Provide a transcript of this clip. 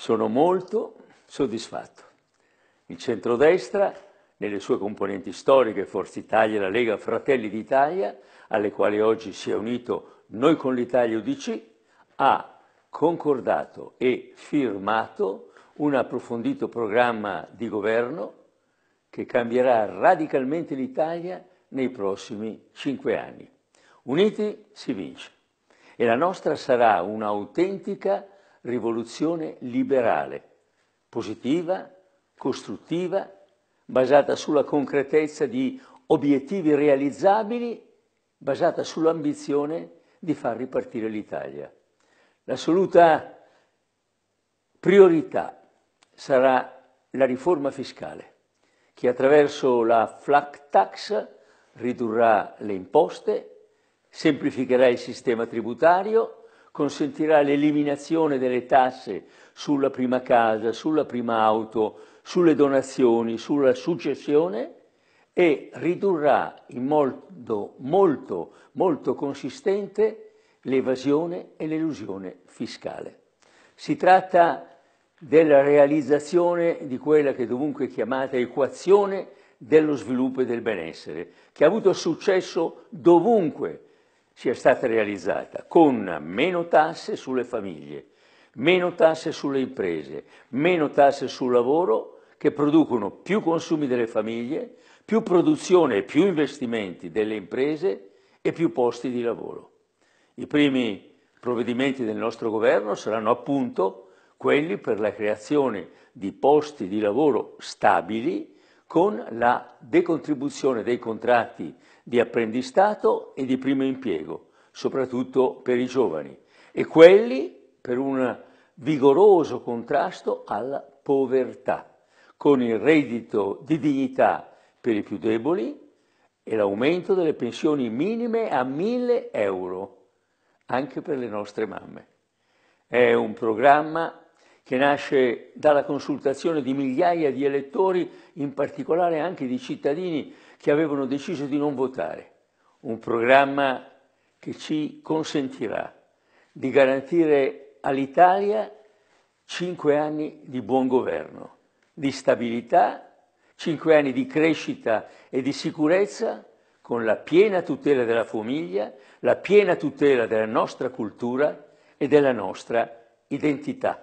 Sono molto soddisfatto. Il centrodestra, nelle sue componenti storiche, Forza Italia, e la Lega, Fratelli d'Italia, alle quali oggi si è unito Noi con l'Italia UDC, ha concordato e firmato un approfondito programma di governo che cambierà radicalmente l'Italia nei prossimi cinque anni. Uniti si vince e la nostra sarà un'autentica rivoluzione liberale, positiva, costruttiva, basata sulla concretezza di obiettivi realizzabili, basata sull'ambizione di far ripartire l'Italia. L'assoluta priorità sarà la riforma fiscale, che attraverso la flat tax ridurrà le imposte, semplificherà il sistema tributario, consentirà l'eliminazione delle tasse sulla prima casa, sulla prima auto, sulle donazioni, sulla successione e ridurrà in modo molto, molto consistente l'evasione e l'elusione fiscale. Si tratta della realizzazione di quella che è dovunque chiamata equazione dello sviluppo e del benessere, che ha avuto successo dovunque sia stata realizzata con meno tasse sulle famiglie, meno tasse sulle imprese, meno tasse sul lavoro che producono più consumi delle famiglie, più produzione e più investimenti delle imprese e più posti di lavoro. I primi provvedimenti del nostro governo saranno appunto quelli per la creazione di posti di lavoro stabili con la decontribuzione dei contratti di apprendistato e di primo impiego, soprattutto per i giovani, e quelli per un vigoroso contrasto alla povertà, con il reddito di dignità per i più deboli e l'aumento delle pensioni minime a 1000 euro, anche per le nostre mamme. È un programma che nasce dalla consultazione di migliaia di elettori, in particolare anche di cittadini che avevano deciso di non votare. Un programma che ci consentirà di garantire all'Italia cinque anni di buon governo, di stabilità, cinque anni di crescita e di sicurezza con la piena tutela della famiglia, la piena tutela della nostra cultura e della nostra identità.